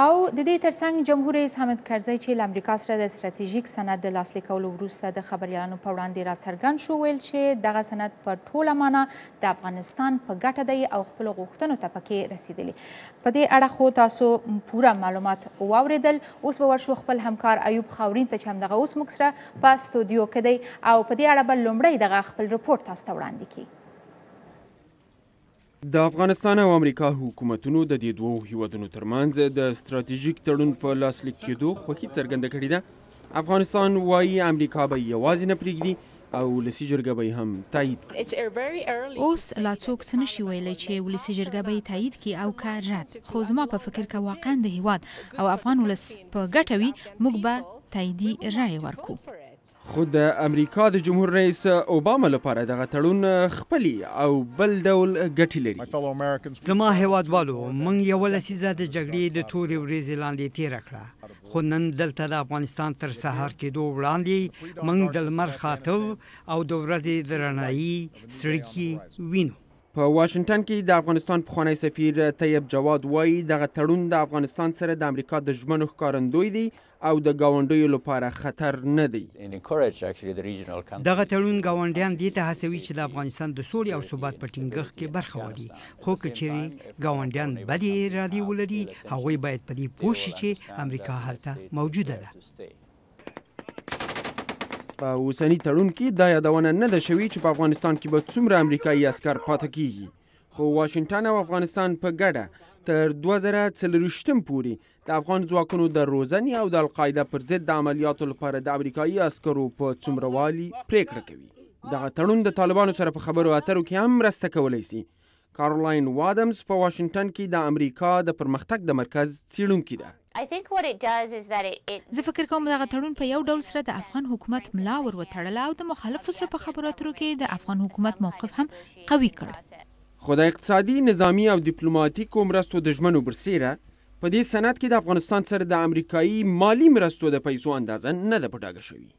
او د دې ترڅنګ جمهور رئیس حامد کرزی چې له امریکا سره د ستراتیژیک سند د لاسلیکولو وروسته د خبريالانو په وړاندې راڅرګند شو ویل چې دغه سند په ټوله معنا د افغانستان په ګټه دی او خپل غوښتنو ته پکې رسیدلی په دې اړه خو تاسو پوره معلومات واوریدل اوس به ورشو خپل همکار ایوب خاورین ته چې همدغه اوس موږ سره په استودیو کې دی او په دې اړه به لومړی دغه خپل رپورت تاسو ته وړاندې کړي د افغانستان او امریکا حکومتونو د دې دوو هیوادونو ترمنځ د ستراتیژیک تړون په لاسلیک کېدو خوښي څرګنده کړې ده افغانستان وایي امریکا به یوازې نه پرېږدي او ولسی جرګه به هم تایید کړي اوس لا څوک څه نشي ویلی چې ولسی جرګه به تایید کی او کار رد خو زما په فکر کې واقعا د هیواد او افغان ولس په ګټه وي موږ به تاییدي رائے ورکو خو د امریکا د جمهور رئیس اوباما لپاره دغه تړون خپلی او بل ډول ګټې لري زما هیوادوالو موږ یو لسیزه د جګړې د تورې ورځې لاندې تیر کړه خو نن دلته د افغانستان تر سهار کې دوه وړاندې موږ د لمر خاطو او د ورځې درنایي سړکی وینو په واشنگټن کې د افغانستان پخوانی سفیر طیب جواد وایي دغه تړون د افغانستان سره د امریکا د ژمنو ښکارندوی دی او د گاونډیو لپاره خطر نه دی دغه تړون گاونډیان دې ته هڅوي چې د افغانستان د سولې او ثبات په ټینګښت کې برخه واخلي خو کچېری گاونډیان بدې ارادې ولري هغوی باید په دې پوه شي چې امریکا هلته موجوده ده په اوسنی تړون کې دا یادونه نه ده شوې چې په افغانستان کې به څومره امریکایي عسکر پاتې کیږي خو واشنگټن او افغانستان په ګډه تر 2040 پورې د افغان ځواکونو د روزنې او د القاعده پر ضد د عملیاتو لپاره د امریکایي عسکرو په څومروالي پریکړه کوي دغه تړون د طالبانو سره په خبرو اترو کې هم مرسته کولی شي کارولاین وادمز په واشنگټن کې د امریکا د پرمختګ د مرکز څیړونکې ده زه فکر کوم دغه تړون په یو ډول سره د افغان حکومت ملا ور وتړله او د مخالفو سره په خبرو اترو کې د افغان حکومت موقف هم قوي کړ خو د اقتصادي نظامی او ډیپلوماټیکو مرستو د ژمنو برسیره په دې سند کې د افغانستان سره د امریکایي مالی مرستو د پیسو اندازه نه ده پټاګه شوې